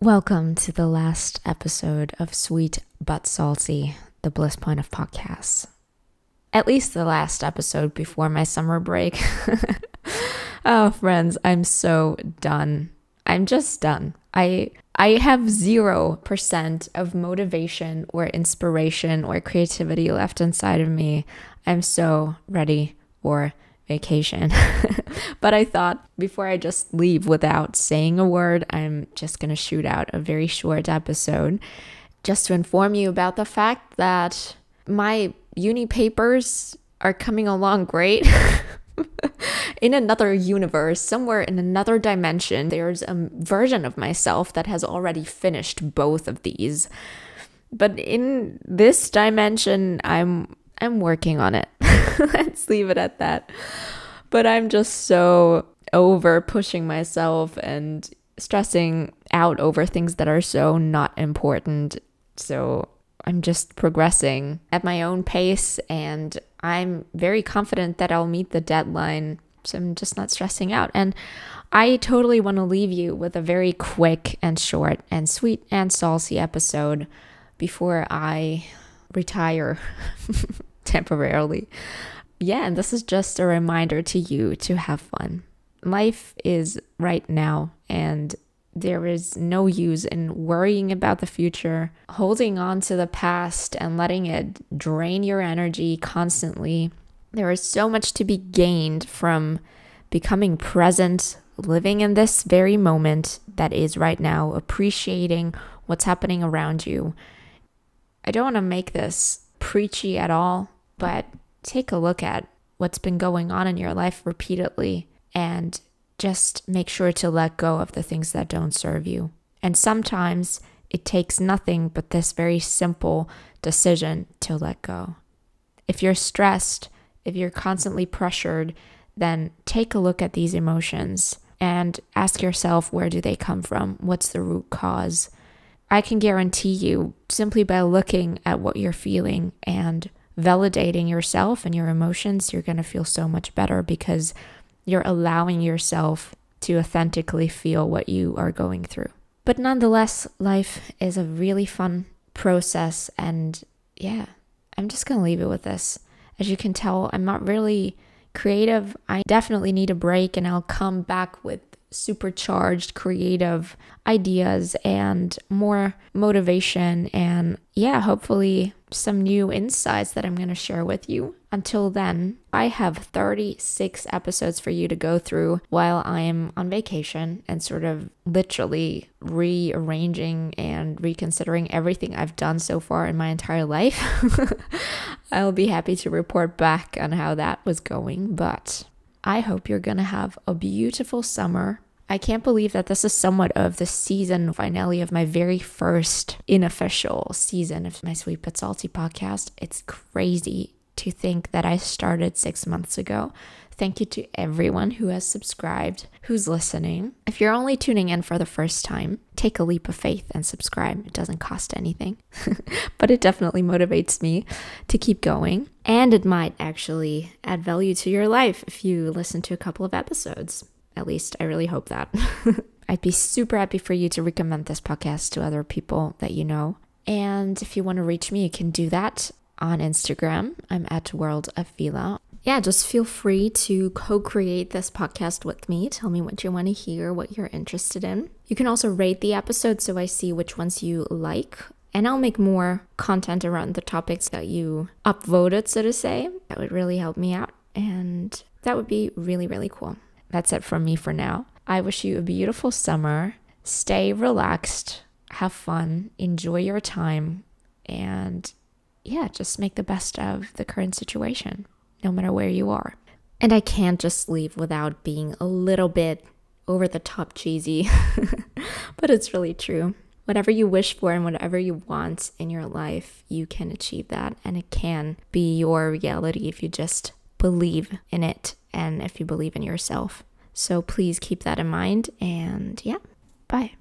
Welcome to the last episode of Sweet But Salty, the Bliss Point of Podcasts. At least the last episode before my summer break. oh, friends, I'm so done. I'm just done. I I have 0% of motivation or inspiration or creativity left inside of me. I'm so ready for vacation. but I thought before I just leave without saying a word, I'm just going to shoot out a very short episode just to inform you about the fact that my uni papers are coming along great. in another universe, somewhere in another dimension, there's a version of myself that has already finished both of these. But in this dimension, I'm I'm working on it. Let's leave it at that but I'm just so over pushing myself and stressing out over things that are so not important. So I'm just progressing at my own pace and I'm very confident that I'll meet the deadline. So I'm just not stressing out. And I totally want to leave you with a very quick and short and sweet and salty episode before I retire temporarily yeah, and this is just a reminder to you to have fun. Life is right now, and there is no use in worrying about the future, holding on to the past, and letting it drain your energy constantly. There is so much to be gained from becoming present, living in this very moment that is right now, appreciating what's happening around you. I don't want to make this preachy at all, but take a look at what's been going on in your life repeatedly and just make sure to let go of the things that don't serve you. And sometimes it takes nothing but this very simple decision to let go. If you're stressed, if you're constantly pressured, then take a look at these emotions and ask yourself where do they come from? What's the root cause? I can guarantee you, simply by looking at what you're feeling and validating yourself and your emotions, you're going to feel so much better because you're allowing yourself to authentically feel what you are going through. But nonetheless, life is a really fun process. And yeah, I'm just going to leave it with this. As you can tell, I'm not really creative. I definitely need a break and I'll come back with supercharged creative ideas and more motivation and yeah hopefully some new insights that i'm going to share with you until then i have 36 episodes for you to go through while i'm on vacation and sort of literally rearranging and reconsidering everything i've done so far in my entire life i'll be happy to report back on how that was going but I hope you're going to have a beautiful summer. I can't believe that this is somewhat of the season finale of my very first unofficial season of my Sweet But Salty podcast. It's crazy to think that I started six months ago. Thank you to everyone who has subscribed, who's listening. If you're only tuning in for the first time, take a leap of faith and subscribe. It doesn't cost anything, but it definitely motivates me to keep going. And it might actually add value to your life if you listen to a couple of episodes. At least I really hope that. I'd be super happy for you to recommend this podcast to other people that you know. And if you want to reach me, you can do that on Instagram. I'm at World of Vila yeah, just feel free to co create this podcast with me. Tell me what you want to hear, what you're interested in. You can also rate the episode so I see which ones you like. And I'll make more content around the topics that you upvoted, so to say. That would really help me out. And that would be really, really cool. That's it from me for now. I wish you a beautiful summer. Stay relaxed, have fun, enjoy your time, and yeah, just make the best of the current situation no matter where you are. And I can't just leave without being a little bit over the top cheesy, but it's really true. Whatever you wish for and whatever you want in your life, you can achieve that. And it can be your reality if you just believe in it and if you believe in yourself. So please keep that in mind. And yeah, bye.